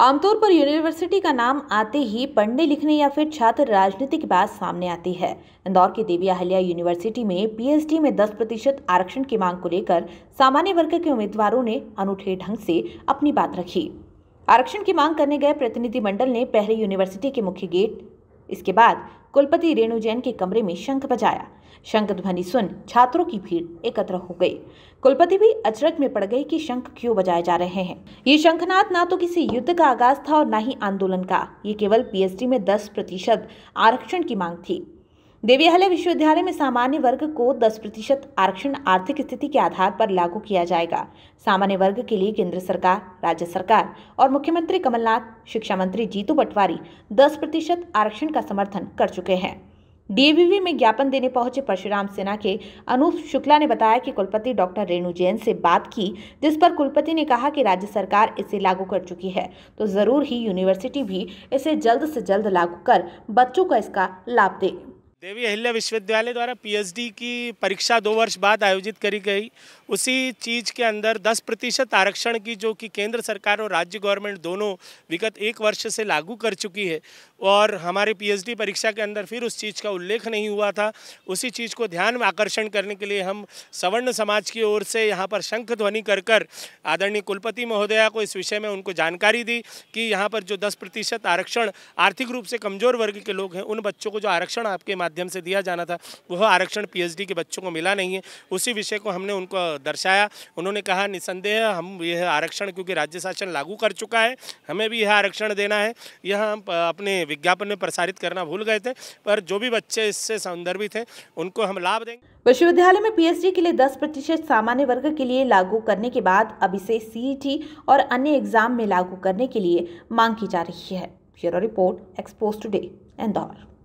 आमतौर पर यूनिवर्सिटी का नाम आते ही पढ़ने लिखने या फिर छात्र राजनीति की बात सामने आती है इंदौर की देवी अहल्या यूनिवर्सिटी में पीएचडी में 10 प्रतिशत आरक्षण की मांग को लेकर सामान्य वर्ग के उम्मीदवारों ने अनूठे ढंग से अपनी बात रखी आरक्षण की मांग करने गए प्रतिनिधिमंडल ने पहले यूनिवर्सिटी के मुख्य गेट इसके बाद कुलपति रेणु जैन के कमरे में शंख बजाया शंख ध्वनि सुन छात्रों की भीड़ एकत्र हो गई कुलपति भी अचरज में पड़ गई कि शंख क्यों बजाए जा रहे हैं ये शंखनाथ ना तो किसी युद्ध का आगाज था और ना ही आंदोलन का ये केवल पीएचडी में 10 प्रतिशत आरक्षण की मांग थी देवीहले विश्वविद्यालय में सामान्य वर्ग को 10 प्रतिशत आरक्षण आर्थिक स्थिति के आधार पर लागू किया जाएगा सामान्य वर्ग के लिए केंद्र सरकार राज्य सरकार और मुख्यमंत्री कमलनाथ शिक्षा मंत्री जीतू पटवारी 10 प्रतिशत आरक्षण का समर्थन कर चुके हैं डीएवीवी में ज्ञापन देने पहुंचे परशुराम सेना के अनूप शुक्ला ने बताया कि कुलपति डॉक्टर रेणु जैन से बात की जिस पर कुलपति ने कहा कि राज्य सरकार इसे लागू कर चुकी है तो ज़रूर ही यूनिवर्सिटी भी इसे जल्द से जल्द लागू कर बच्चों को इसका लाभ दे देवी अहिल्या विश्वविद्यालय द्वारा पीएचडी की परीक्षा दो वर्ष बाद आयोजित करी गई उसी चीज़ के अंदर 10 प्रतिशत आरक्षण की जो कि केंद्र सरकार और राज्य गवर्नमेंट दोनों विगत एक वर्ष से लागू कर चुकी है और हमारे पीएचडी परीक्षा के अंदर फिर उस चीज़ का उल्लेख नहीं हुआ था उसी चीज़ को ध्यान आकर्षण करने के लिए हम सवर्ण समाज की ओर से यहाँ पर शंख ध्वनि कर कर आदरणीय कुलपति महोदया को इस विषय में उनको जानकारी दी कि यहाँ पर जो दस आरक्षण आर्थिक रूप से कमज़ोर वर्ग के लोग हैं उन बच्चों को जो आरक्षण आपके माध्यम से दिया जाना था वह आरक्षण पीएचडी के बच्चों को मिला नहीं है उसी विषय को हमने उनको दर्शाया उन्होंने कहा निसंदेह हम यह आरक्षण क्योंकि राज्य शासन लागू कर चुका है हमें भी यह आरक्षण देना है यह हम अपने विज्ञापन में प्रसारित करना भूल गए थे पर जो भी बच्चे इससे संदर्भित हैं उनको हम लाभ देंगे विश्वविद्यालय में पीएचडी के लिए 10 प्रतिशत सामान्य वर्ग के लिए लागू करने के बाद अब इसे सीईटी e और अन्य एग्जाम में लागू करने के लिए मांग की जा रही है bureau report expose today Indore